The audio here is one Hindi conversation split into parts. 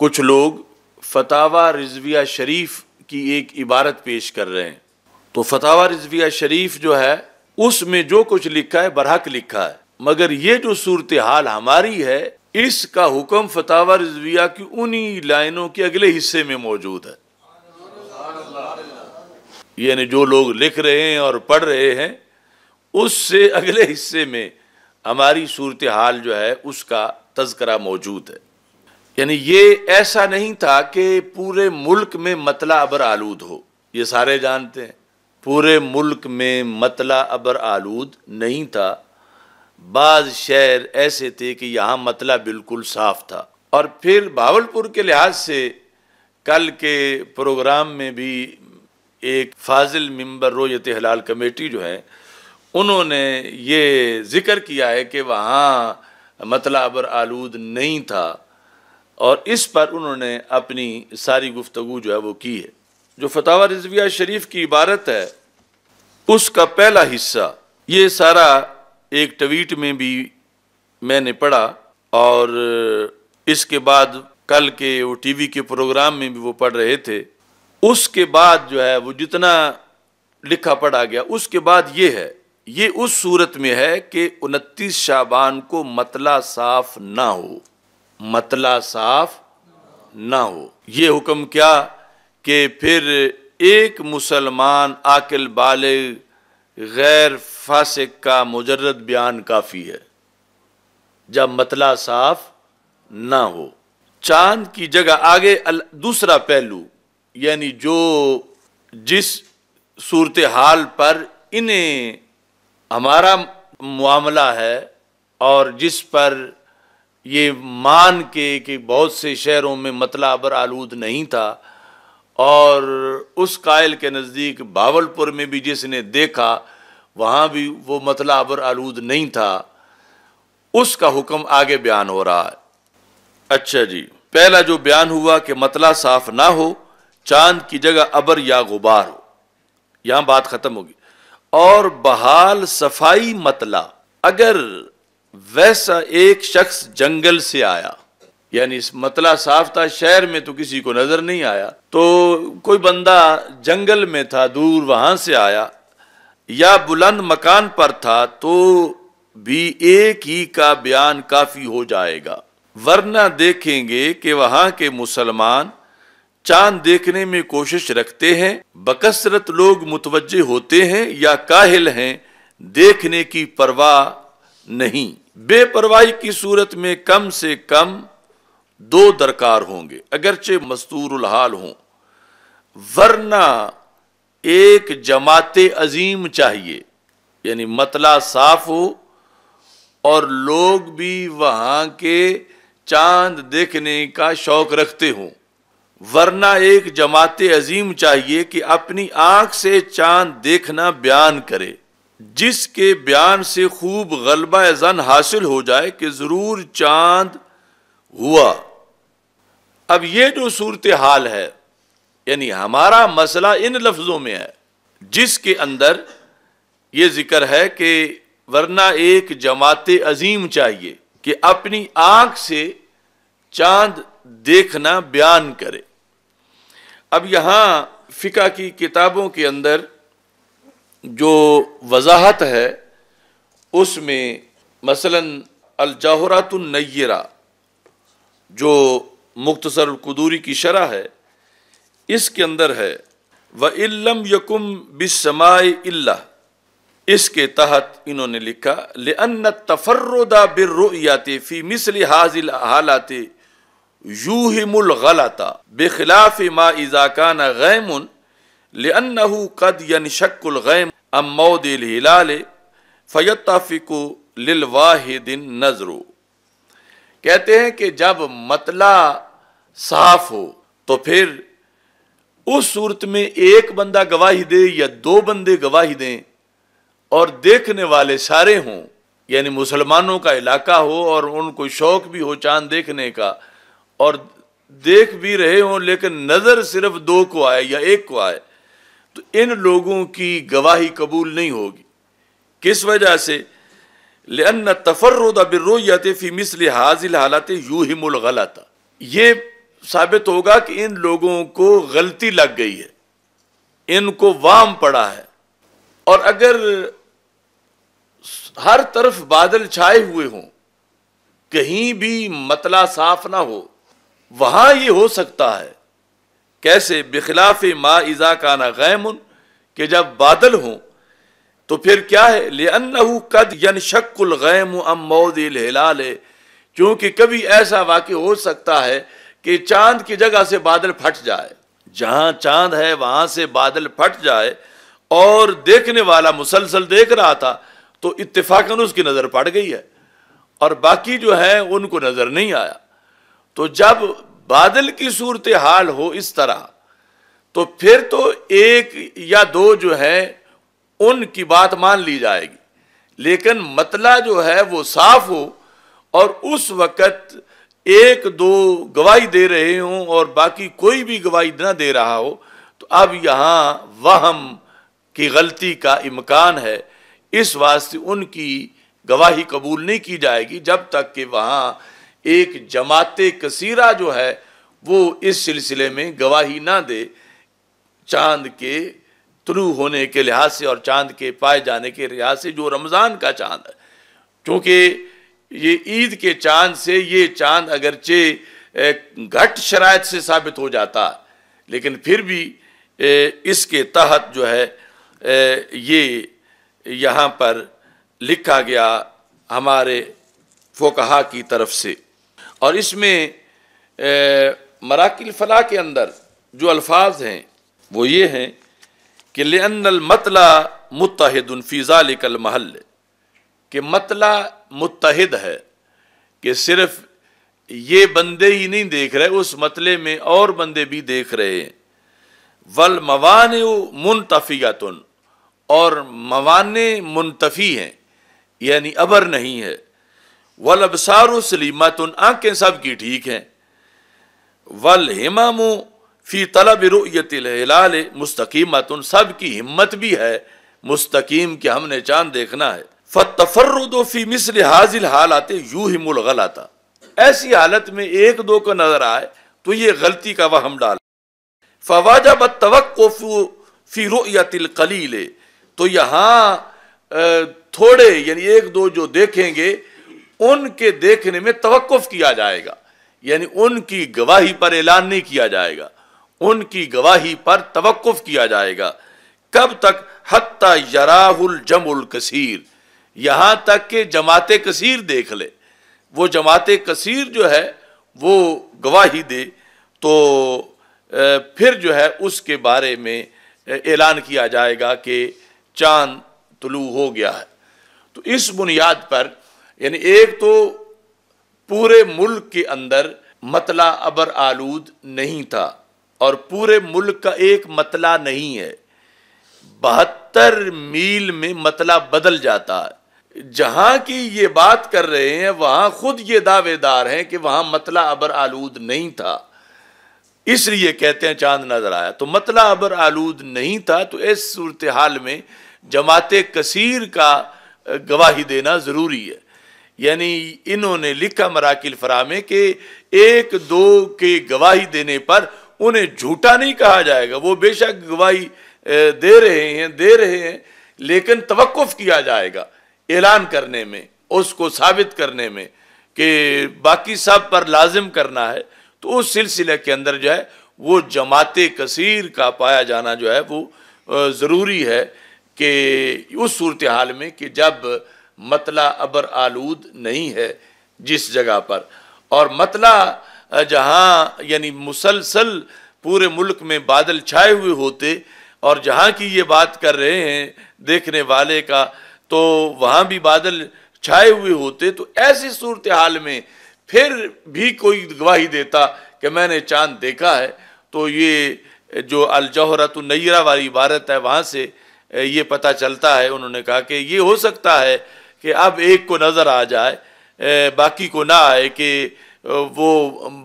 कुछ लोग फतावा रिजविया शरीफ की एक इबारत पेश कर रहे हैं तो फतावा रिजविया शरीफ जो है उसमें जो कुछ लिखा है बरहक लिखा है मगर ये जो सूरत हाल हमारी है इसका हुक्म फतावा रिजविया की उन्हीं लाइनों के अगले हिस्से में मौजूद है यानी जो लोग लिख रहे हैं और पढ़ रहे हैं उससे अगले हिस्से में हमारी सूरत हाल जो है उसका तस्करा मौजूद है यानी ये ऐसा नहीं था कि पूरे मुल्क में मतला अबर आलूद हो ये सारे जानते हैं पूरे मुल्क में मतला अबर आलूद नहीं था बाज़ शहर ऐसे थे कि यहाँ मतला बिल्कुल साफ था और फिर भावलपुर के लिहाज से कल के प्रोग्राम में भी एक फाजिल मंबर रोयत हलाल कमेटी जो है उन्होंने ये ज़िक्र किया है कि वहाँ मतला अबर आलूद नहीं था और इस पर उन्होंने अपनी सारी गुफ्तु जो है वो की है जो फतावा रिजविया शरीफ की इबारत है उसका पहला हिस्सा ये सारा एक ट्वीट में भी मैंने पढ़ा और इसके बाद कल के वो टीवी के प्रोग्राम में भी वो पढ़ रहे थे उसके बाद जो है वो जितना लिखा पढ़ा गया उसके बाद ये है ये उस सूरत में है कि उनतीस शाबान को मतला साफ ना हो मतला साफ ना हो ये हुक्म क्या कि फिर एक मुसलमान आकिल बाल गैर फासिक का मुजरद बयान काफ़ी है जब मतला साफ ना हो चांद की जगह आगे दूसरा पहलू यानी जो जिस सूरत हाल पर इन्हें हमारा मामला है और जिस पर ये मान के कि बहुत से शहरों में मतला अबर आलूद नहीं था और उस कायल के नज़दीक भावलपुर में भी जिसने देखा वहाँ भी वो मतला अबर आलूद नहीं था उसका हुक्म आगे बयान हो रहा है अच्छा जी पहला जो बयान हुआ कि मतला साफ ना हो चांद की जगह अबर या गुबार हो यहां बात ख़त्म होगी और बहाल सफाई मतला अगर वैसा एक शख्स जंगल से आया यानी मतला साफ था शहर में तो किसी को नजर नहीं आया तो कोई बंदा जंगल में था दूर वहां से आया या बुलंद मकान पर था तो भी एक ही का बयान काफी हो जाएगा वरना देखेंगे कि वहां के मुसलमान चांद देखने में कोशिश रखते हैं बकसरत लोग मुतवजे होते हैं या काहिल हैं देखने की परवाह नहीं बेपरवाही की सूरत में कम से कम दो दरकार होंगे अगरचे मस्तूर हाल हों वरना एक जमात अजीम चाहिए यानी मतला साफ हो और लोग भी वहां के चांद देखने का शौक रखते हों वरना एक जमात अजीम चाहिए कि अपनी आंख से चांद देखना बयान करे जिसके बयान से खूब गलबा जन हासिल हो जाए कि ज़रूर चांद हुआ अब यह जो सूरत हाल है यानी हमारा मसला इन लफ्ज़ों में है जिसके अंदर यह जिक्र है कि वरना एक जमात अजीम चाहिए कि अपनी आँख से चांद देखना बयान करे अब यहाँ फ़िका की किताबों के अंदर जो वजाहत है उसमें मसलन अलजाहरातुलनैरा जो मुख्तसर कदूरी की शरह है इसके अंदर है व इल्लम यकुम बिसमाय इल्ला इसके तहत इन्होंने लिखा ले अन बिर्रो याते फ़ी मिसल हाजिल हालात यूहिमुल गलता बेखिलाफ मा इज़ाकाना गैमुन लन्नहू कद यनशक्लगैम अमोद हिलाल फ़यतफ़िक लिलवाहिदिन नज़रू कहते हैं कि जब मतला साफ हो तो फिर उस सूरत में एक बंदा गवाही दे या दो बंदे गवाही दें और देखने वाले सारे हों यानी मुसलमानों का इलाका हो और उनको शौक भी हो चांद देखने का और देख भी रहे हों लेकिन नज़र सिर्फ दो को आए या एक को आए तो इन लोगों की गवाही कबूल नहीं होगी किस वजह से लेन तफरद बिर्रोत फ़ी मिसल हाजिल हालत यू हिमुलगलत ये साबित होगा कि इन लोगों को गलती लग गई है इनको वाम पड़ा है और अगर हर तरफ बादल छाए हुए हों कहीं भी मतला साफ ना हो वहां ये हो सकता है कैसे बिखिलाफ मा इज़ा ना गैम के जब बादल हों तो फिर क्या है लेअनहू कद यन शक्ल गैम अम मौदिल हिलाल क्योंकि कभी ऐसा वाक्य हो सकता है कि चांद की जगह से बादल फट जाए जहां चांद है वहां से बादल फट जाए और देखने वाला मुसलसल देख रहा था तो इतफाकन उसकी नज़र पड़ गई है और बाकी जो है उनको नज़र नहीं आया तो जब बादल की सूरत हाल हो इस तरह तो फिर तो एक या दो जो है उनकी बात मान ली जाएगी लेकिन मतला जो है वो साफ हो और उस वक़्त एक दो गवाही दे रहे हों और बाकी कोई भी गवाही ना दे रहा हो तो अब यहां वहम की गलती का इम्कान है इस वास्ते उनकी गवाही कबूल नहीं की जाएगी जब तक कि वहां एक जमात कसीरा जो है वो इस सिलसिले में गवाही ना दे चांद के तुलु होने के लिहाज से और चांद के पाए जाने के लिहाज से जो रमज़ान का चांद है क्योंकि ये ईद के चांद से ये चांद अगरचे घट शराय से साबित हो जाता लेकिन फिर भी इसके तहत जो है ये यहाँ पर लिखा गया हमारे फोकहा की तरफ से और इसमें मराकिल फला के अंदर जो अल्फाज हैं वो ये हैं कि लेनल मतला मुतहदनफीज़ा लिकल महल के मतला मुतहद है कि सिर्फ ये बंदे ही नहीं देख रहे उस मतले में और बंदे भी देख रहे हैं वल मवान मुनतफ़ियातन और मवान मुनतफ़ी हैं यानी अबर नहीं है वल सलीमा सलीमत आंखें सबकी ठीक हैं वल हिमाम फ़ी तलब रुयतिल सब सबकी हिम्मत भी है मुस्तकीम के हमने चांद देखना है फ़तफरुदो फ़ी मिसल हाजिल हालात यू हिमुलगलाता ऐसी हालत में एक दो को नजर आए तो ये गलती का वहम डाल फवाजा बतवक्फ़ी फी रुयतिल ले तो यहां थोड़े यानी एक दो जो देखेंगे उनके देखने में तवक्फ किया जाएगा यानी उनकी गवाही पर ऐलान नहीं किया जाएगा उनकी गवाही पर तवक्फ किया जाएगा कब तक हत्ता यराहुल जमुल कसीर यहाँ तक कि जमात कसीर देख ले वो जमात कसीर जो है वो गवाही दे तो फिर जो है उसके बारे में ऐलान किया जाएगा कि चांद तुलू हो गया है तो इस बुनियाद पर यानी एक तो पूरे मुल्क के अंदर मतला अबर आलूद नहीं था और पूरे मुल्क का एक मतला नहीं है बहत्तर मील में मतला बदल जाता है जहां की ये बात कर रहे हैं वहां खुद ये दावेदार हैं कि वहां मतला अबर आलूद नहीं था इसलिए कहते हैं चांद नजर आया तो मतला अबर आलूद नहीं था तो इस सूरत हाल में जमात कसीर का गवाही देना ज़रूरी है यानी इन्होंने लिखा मराकिल फरा में कि एक दो के गवाही देने पर उन्हें झूठा नहीं कहा जाएगा वो बेशक गवाही दे रहे हैं दे रहे हैं लेकिन तवक्फ किया जाएगा ऐलान करने में उसको साबित करने में कि बाकी सब पर लाजिम करना है तो उस सिलसिले के अंदर जो है वो जमात कसीर का पाया जाना जो है वो ज़रूरी है कि उस सूरत हाल में कि जब मतला अबर आलूद नहीं है जिस जगह पर और मतला जहाँ यानी मुसलसल पूरे मुल्क में बादल छाए हुए होते और जहाँ की ये बात कर रहे हैं देखने वाले का तो वहाँ भी बादल छाए हुए होते तो ऐसी सूरत हाल में फिर भी कोई गवाही देता कि मैंने चांद देखा है तो ये जो तो नैरा वाली इबारत है वहाँ से ये पता चलता है उन्होंने कहा कि ये हो सकता है कि अब एक को नज़र आ जाए बाकी को ना आए कि वो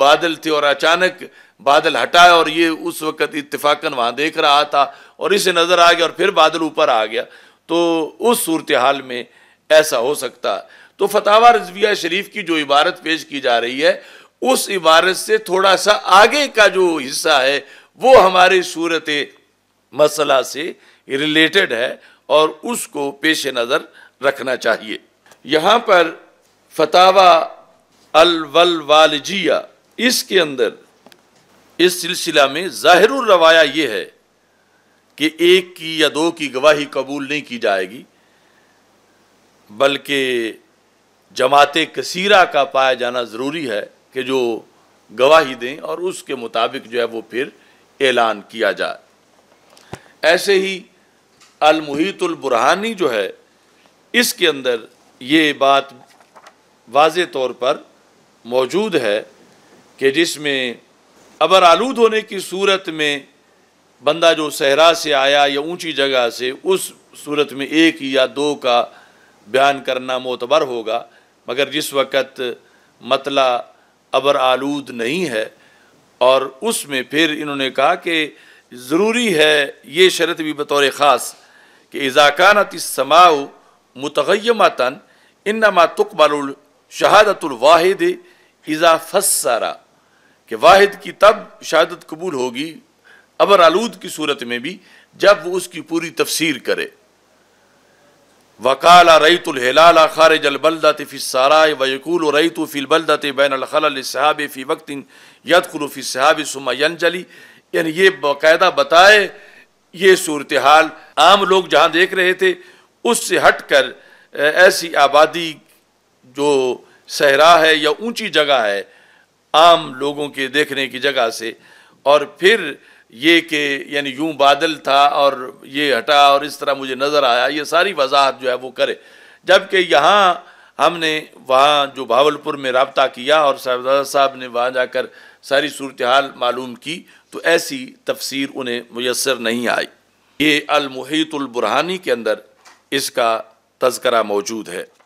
बादल थे और अचानक बादल हटाए और ये उस वक़्त इतफाक़न वहाँ देख रहा था और इसे नज़र आ गया और फिर बादल ऊपर आ गया तो उस सूरत हाल में ऐसा हो सकता है तो फतावा रजविया शरीफ की जो इबारत पेश की जा रही है उस इबारत से थोड़ा सा आगे का जो हिस्सा है वो हमारे सूरत मसला से रिलेटेड है और उसको पेश नज़र रखना चाहिए यहाँ पर फतावा अलवल वालजिया इसके अंदर इस सिलसिला में ज़ाहिर रवाया ये है कि एक की या दो की गवाही कबूल नहीं की जाएगी बल्कि जमात कसीरा का पाया जाना ज़रूरी है कि जो गवाही दें और उसके मुताबिक जो है वो फिर ऐलान किया जाए ऐसे ही अलमुहितुल बुरहानी जो है इसके अंदर ये बात वाज तौर पर मौजूद है कि जिसमें अबर आलूद होने की सूरत में बंदा जो सहरा से आया या ऊंची जगह से उस सूरत में एक या दो का बयान करना मोतबर होगा मगर जिस वक़्त मतला अबर आलूद नहीं है और उसमें फिर इन्होंने कहा कि ज़रूरी है ये शरत भी बतौर ख़ास कि इज़ाकानत समाऊ मतगमतन इनमा तुकबल शहादतुलवाहिद इज़ा फसारा कि वाहिद की तब शहादत कबूल होगी अबर आलूद की सूरत में भी जब वो उसकी पूरी तफसीर करे वकाल रईतुलहलाल खारज अलबलदत फ़िसाराय वकूल रईत फ़िलबलदत बैनखल सहाब फ़ी वक्त यदखलफ़ी सहाब सुमयंजली यानी ये बाकायदा बताए ये सूरत हाल आम लोग जहाँ देख रहे थे उससे हटकर ऐसी आबादी जो सहरा है या ऊंची जगह है आम लोगों के देखने की जगह से और फिर ये कि यानी यूं बादल था और ये हटा और इस तरह मुझे नज़र आया ये सारी वजाहत जो है वो करे जबकि यहाँ हमने वहाँ जो भावलपुर में रबता किया और साहबजादा साहब ने वहाँ जाकर सारी सूरत हाल मालूम की तो ऐसी तफसीर उन्हें मैसर नहीं आई ये अलमुहीतुलबरहानी के अंदर इसका तस्करा मौजूद है